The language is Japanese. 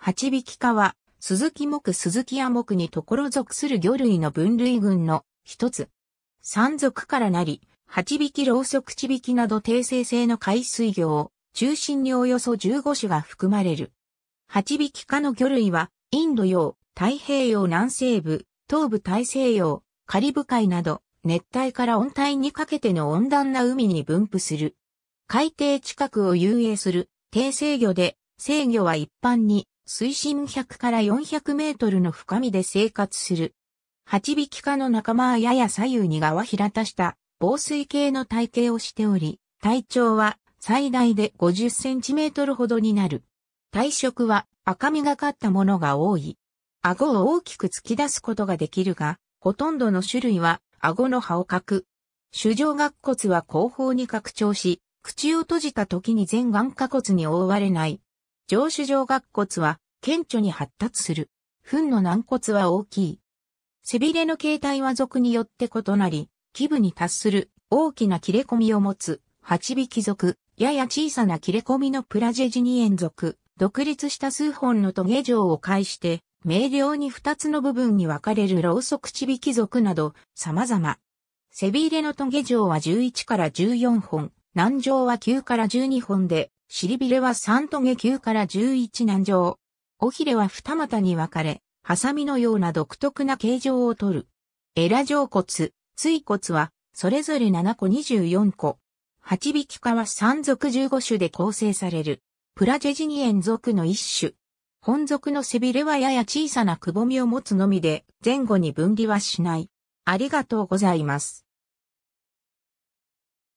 八匹科は、鈴木木鈴木亜木にところ属する魚類の分類群の一つ。三属からなり、八匹老足地引など定性性の海水魚を中心におよそ15種が含まれる。八匹科の魚類は、インド洋、太平洋南西部、東部大西洋、カリブ海など、熱帯から温帯にかけての温暖な海に分布する。海底近くを遊泳する低制魚で、制魚は一般に水深100から400メートルの深みで生活する。八匹科の仲間はやや左右に側平たした防水系の体型をしており、体長は最大で50センチメートルほどになる。体色は赤みがかったものが多い。顎を大きく突き出すことができるが、ほとんどの種類は顎の葉をかく。主上顎骨は後方に拡張し、口を閉じた時に全眼下骨に覆われない上手上顎骨は顕著に発達する。糞の軟骨は大きい。背びれの形態は属によって異なり、基部に達する大きな切れ込みを持つ、八匹属、やや小さな切れ込みのプラジェジニエン属、独立した数本のトゲ状を介して、明瞭に二つの部分に分かれるロウソクチビき族など様々。背びれのトゲ状は11から14本、南状は9から12本で、尻びれは三棘級から十一難上。尾ひれは二股に分かれ、ハサミのような独特な形状をとる。エラ上骨、椎骨は、それぞれ7個24個。八匹化は三属15種で構成される。プラジェジニエン属の一種。本属の背びれはやや小さなくぼみを持つのみで、前後に分離はしない。ありがとうございます。